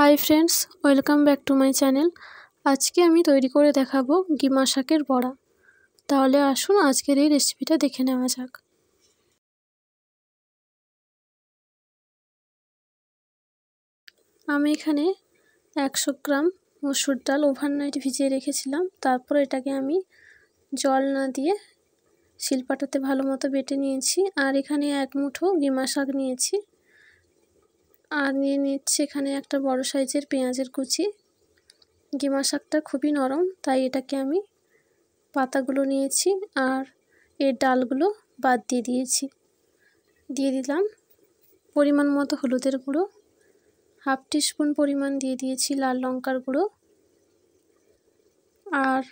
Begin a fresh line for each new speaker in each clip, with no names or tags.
high friends welcome back to my channel আজকে আমি তৈরি করে দেখাবো গিমা শাকের বড়া তাহলে আসুন আজকের এই রেসিপিটা দেখে নেওয়া যাক আমি এখানে একশো গ্রাম মসুর ডাল ওভারনাইট ভিজিয়ে রেখেছিলাম তারপর এটাকে আমি জল না দিয়ে শিলপাটাতে ভালো মতো বেটে নিয়েছি আর এখানে এক মুঠো গিমা শাক নিয়েছি আর নিয়ে নিচ্ছে এখানে একটা বড় সাইজের পেঁয়াজের কুচি গেমা শাকটা খুবই নরম তাই এটাকে আমি পাতাগুলো নিয়েছি আর এর ডালগুলো বাদ দিয়ে দিয়েছি দিয়ে দিলাম পরিমাণ মতো হলুদের গুঁড়ো হাফ স্পুন পরিমাণ দিয়ে দিয়েছি লাল লঙ্কার গুঁড়ো আর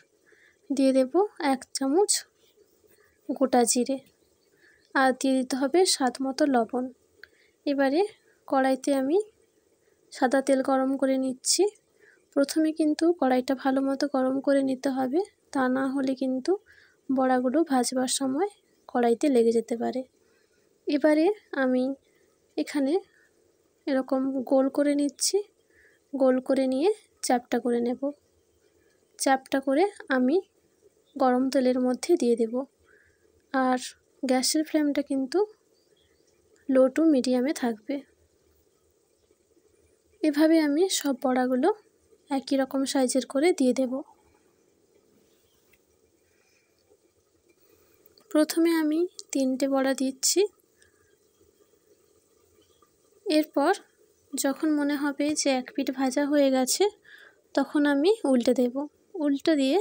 দিয়ে দেব এক চামচ গোটা জিরে আর দিয়ে দিতে হবে স্বাদ মতো লবণ এবারে কড়াইতে আমি সাদা তেল গরম করে নিচ্ছি প্রথমে কিন্তু কড়াইটা ভালো মতো গরম করে নিতে হবে তা না হলে কিন্তু বড়াগুলো ভাজবার সময় কড়াইতে লেগে যেতে পারে এবারে আমি এখানে এরকম গোল করে নিচ্ছি গোল করে নিয়ে চ্যাপটা করে নেব চ্যাপটা করে আমি গরম তেলের মধ্যে দিয়ে দেব আর গ্যাসের ফ্লেমটা কিন্তু লো টু মিডিয়ামে থাকবে এভাবে আমি সব বড়াগুলো একই রকম সাইজের করে দিয়ে দেব প্রথমে আমি তিনটে বড়া দিচ্ছি এরপর যখন মনে হবে যে এক পিঠ ভাজা হয়ে গেছে তখন আমি উল্টে দেব উল্টে দিয়ে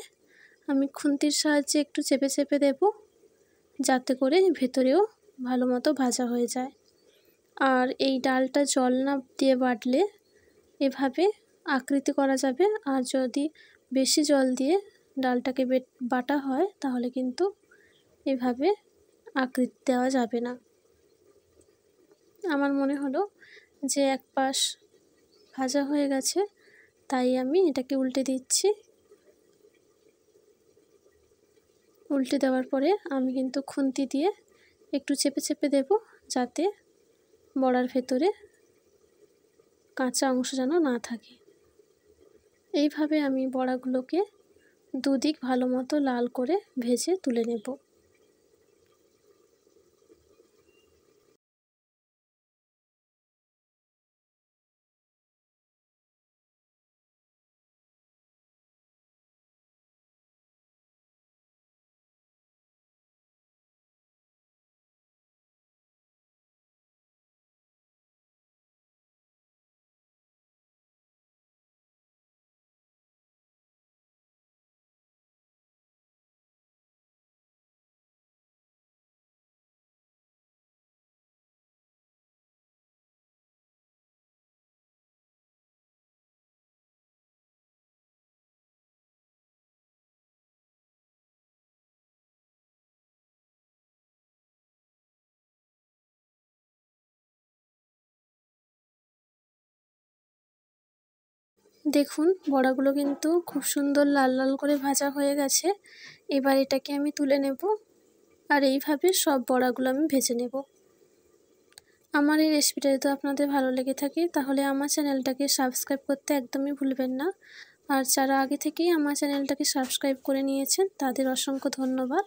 আমি খুন্তির সাহায্যে একটু চেপে চেপে দেব যাতে করে ভেতরেও ভালো মতো ভাজা হয়ে যায় আর এই ডালটা জল না দিয়ে বাটলে এভাবে আকৃতি করা যাবে আর যদি বেশি জল দিয়ে ডালটাকে বাটা হয় তাহলে কিন্তু এভাবে আকৃতি দেওয়া যাবে না আমার মনে হলো যে এক পাশ ভাজা হয়ে গেছে তাই আমি এটাকে উল্টে দিচ্ছি উল্টে দেওয়ার পরে আমি কিন্তু খুন্তি দিয়ে একটু চেপে চেপে দেব যাতে বড়ার ভেতরে কাঁচা অংশ যেন না থাকে এইভাবে আমি বড়াগুলোকে দুদিক ভালো মতো লাল করে ভেজে তুলে নেব দেখুন বড়াগুলো কিন্তু খুব সুন্দর লাল লাল করে ভাজা হয়ে গেছে এবার এটাকে আমি তুলে নেব আর এইভাবে সব বড়াগুলো আমি ভেজে নেব আমার এই রেসিপিটা যদি আপনাদের ভালো লেগে থাকে তাহলে আমার চ্যানেলটাকে সাবস্ক্রাইব করতে একদমই ভুলবেন না আর যারা আগে থেকেই আমার চ্যানেলটাকে সাবস্ক্রাইব করে নিয়েছেন তাদের অসংখ্য ধন্যবাদ